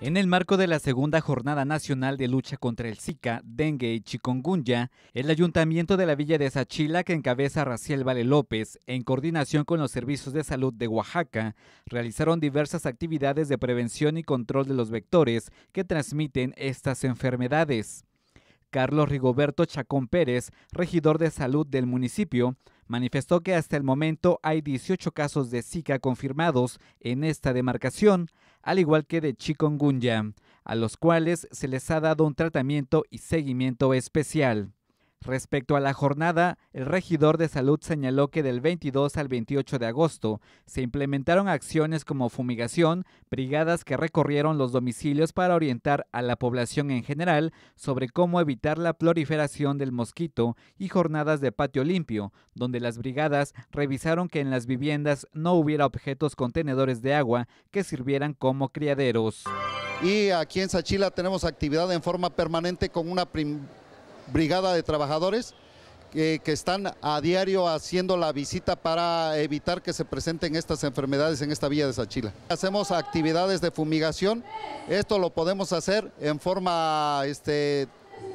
En el marco de la segunda jornada nacional de lucha contra el Zika, dengue y chikungunya, el ayuntamiento de la villa de Sachila, que encabeza Raciel Vale López, en coordinación con los servicios de salud de Oaxaca, realizaron diversas actividades de prevención y control de los vectores que transmiten estas enfermedades. Carlos Rigoberto Chacón Pérez, regidor de salud del municipio, manifestó que hasta el momento hay 18 casos de Zika confirmados en esta demarcación, al igual que de chikungunya, a los cuales se les ha dado un tratamiento y seguimiento especial. Respecto a la jornada, el regidor de salud señaló que del 22 al 28 de agosto se implementaron acciones como fumigación, brigadas que recorrieron los domicilios para orientar a la población en general sobre cómo evitar la proliferación del mosquito y jornadas de patio limpio, donde las brigadas revisaron que en las viviendas no hubiera objetos contenedores de agua que sirvieran como criaderos. Y aquí en Sachila tenemos actividad en forma permanente con una brigada de trabajadores que, están a diario haciendo la visita para evitar que se presenten estas enfermedades en esta vía de Sachila. Hacemos actividades de fumigación, esto lo podemos hacer en forma este,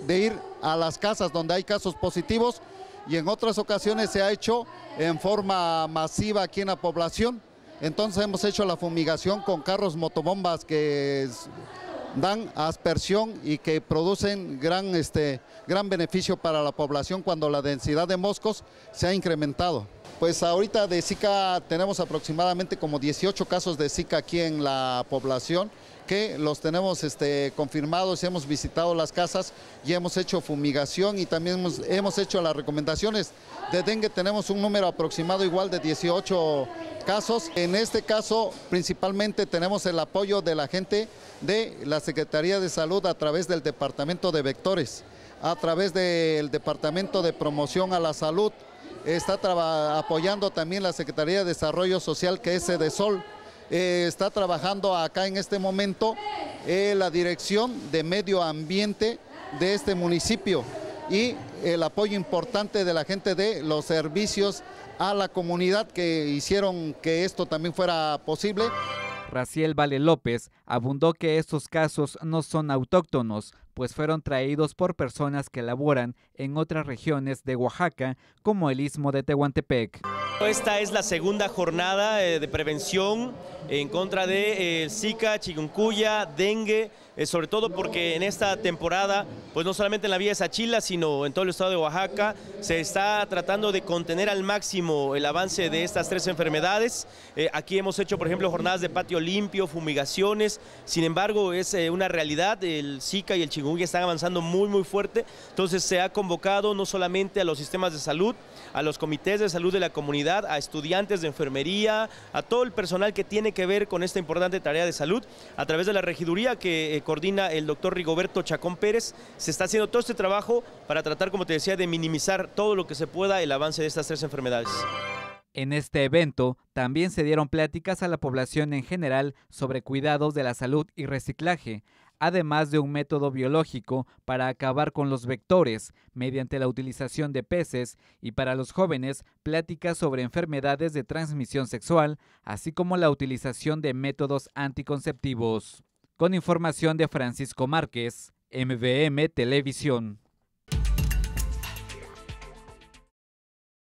de ir a las casas donde hay casos positivos y en otras ocasiones se ha hecho en forma masiva aquí en la población. Entonces hemos hecho la fumigación con carros motobombas que dan aspersión y que producen gran, este, gran beneficio para la población cuando la densidad de moscos se ha incrementado. Pues ahorita de Zika tenemos aproximadamente como 18 casos de Zika aquí en la población que los tenemos este, confirmados, hemos visitado las casas y hemos hecho fumigación y también hemos, hemos hecho las recomendaciones. De dengue tenemos un número aproximado igual de 18 casos. En este caso principalmente tenemos el apoyo de la gente de las Secretaría de Salud a través del Departamento de Vectores, a través del Departamento de Promoción a la Salud, está apoyando también la Secretaría de Desarrollo Social, que es de Sol. Eh, está trabajando acá en este momento eh, la Dirección de Medio Ambiente de este municipio y el apoyo importante de la gente de los servicios a la comunidad que hicieron que esto también fuera posible. Raciel Vale López abundó que estos casos no son autóctonos, pues fueron traídos por personas que laboran en otras regiones de Oaxaca, como el istmo de Tehuantepec. Esta es la segunda jornada eh, de prevención en contra de eh, Zika, chikungunya, dengue, eh, sobre todo porque en esta temporada, pues no solamente en la vía Sachila, sino en todo el estado de Oaxaca, se está tratando de contener al máximo el avance de estas tres enfermedades. aquí hemos hecho, por ejemplo, jornadas de patio limpio, fumigaciones, sin embargo, es una realidad, el Zika y el chikungunya chikungunya están avanzando muy, muy fuerte. Entonces se ha convocado no solamente a los sistemas de salud, a los comités de salud de la comunidad, a estudiantes de enfermería, a todo el personal que tiene que ver con esta importante tarea de salud. A través de la regiduría que eh, coordina el doctor Rigoberto Chacón Pérez, se está haciendo todo este trabajo para tratar, como te decía, de minimizar todo lo que se pueda el avance de estas tres enfermedades. En este evento también se dieron pláticas a la población en general sobre cuidados de la salud y reciclaje, además de un método biológico para acabar con los vectores mediante la utilización de peces y para los jóvenes pláticas sobre enfermedades de transmisión sexual, así como la utilización de métodos anticonceptivos. Con información de Francisco Márquez, MVM Televisión.